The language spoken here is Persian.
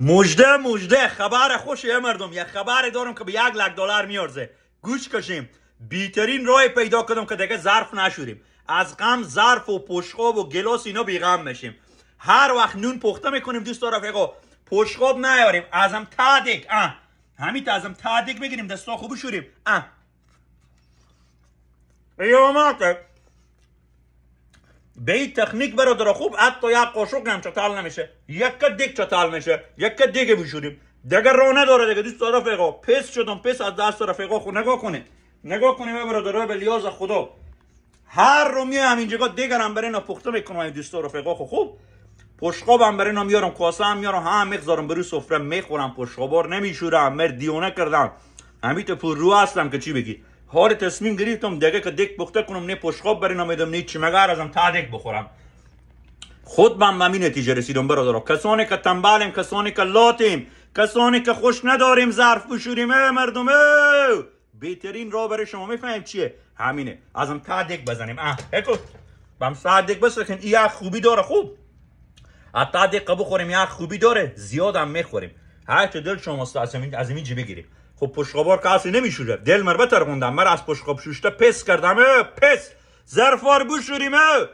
مجده مجده خبر خوش یه مردم یه خبر دارم که به یک لک دلار میارزه گوش کشیم بیترین راه پیدا کدم که دیگه ظرف نشوریم از غم ظرف و پشخاب و گلاس اینا بیغم میشیم هر وقت نون پخته میکنیم دوست رفیقا پشخاب نیاریم ازم تادک اه همین ازم تادک بگیریم دستا خوب شوریم اه به این تکنیک برای در خوب حتی یک قاشق هم چطال نمیشه یک دیگ چطل میشه یک دیگه بشوریم دگر راه نداره دیگه دوست رفیقا پس شدم پس از دست رفیقا خود نگاه کنه نگاه کنه برادرها به لیاز خدا هر رو میام همینجا دیگر هم برای پخته میکنم دوستا رفیقا خو خوب پشقاب هم برای میارم کاسه هم میارم هم میخذارم بروی سفره میخورم پشقابار نمیشورم مر دیونه کردم همیت پر رو هستم که چی بگی حال تصمیم گرفتم دیگه که دک پخته کنم نه پشخاب برین نمیدم نه چی مگر ازم تا بخورم خود من به نتیجه رسیدم برادرها کسانی که تنبالیم کسانی که لاتیم کسانی که خوش نداریم ظرف بشوریم ای مردم ای بهترین راه برای شما میفهمیم چیه همینه ازم تا دک بزنیم اه هکو بم بس بسکن ای خوبی داره خوب از تا بخوریم یا خوبی داره زیاد هم میخوریم هر چه دل است از این از این بگیریم خب پشقابار کسی نمیشوره دل مربت ترغوندم مر از پشقاب شوشته پس کردم پس زرفار بشوریم